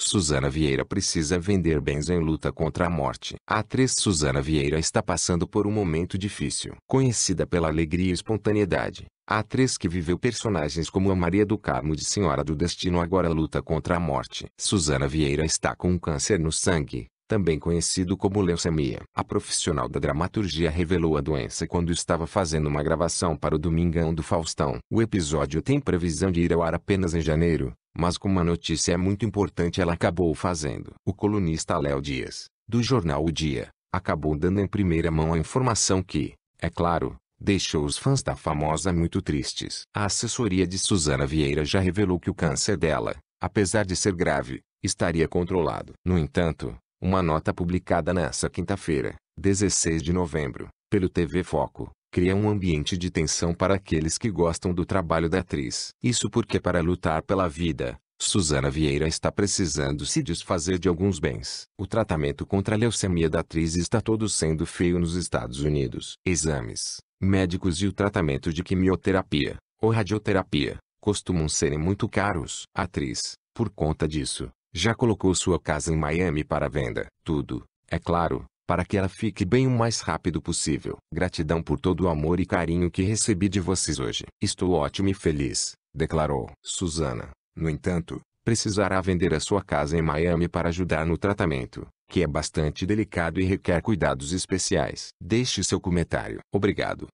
Suzana Vieira precisa vender bens em luta contra a morte. A atriz Suzana Vieira está passando por um momento difícil. Conhecida pela alegria e espontaneidade, a atriz que viveu personagens como a Maria do Carmo de Senhora do Destino agora luta contra a morte. Suzana Vieira está com um câncer no sangue, também conhecido como leucemia. A profissional da dramaturgia revelou a doença quando estava fazendo uma gravação para o Domingão do Faustão. O episódio tem previsão de ir ao ar apenas em janeiro, mas como a notícia é muito importante ela acabou fazendo. O colunista Léo Dias, do jornal O Dia, acabou dando em primeira mão a informação que, é claro, deixou os fãs da famosa muito tristes. A assessoria de Suzana Vieira já revelou que o câncer dela, apesar de ser grave, estaria controlado. No entanto, uma nota publicada nesta quinta-feira, 16 de novembro, pelo TV Foco, cria um ambiente de tensão para aqueles que gostam do trabalho da atriz. Isso porque para lutar pela vida, Suzana Vieira está precisando se desfazer de alguns bens. O tratamento contra a leucemia da atriz está todo sendo feio nos Estados Unidos. Exames, médicos e o tratamento de quimioterapia, ou radioterapia, costumam serem muito caros. A atriz, por conta disso, já colocou sua casa em Miami para venda. Tudo, é claro, para que ela fique bem o mais rápido possível. Gratidão por todo o amor e carinho que recebi de vocês hoje. Estou ótimo e feliz, declarou Susana. No entanto, precisará vender a sua casa em Miami para ajudar no tratamento, que é bastante delicado e requer cuidados especiais. Deixe seu comentário. Obrigado.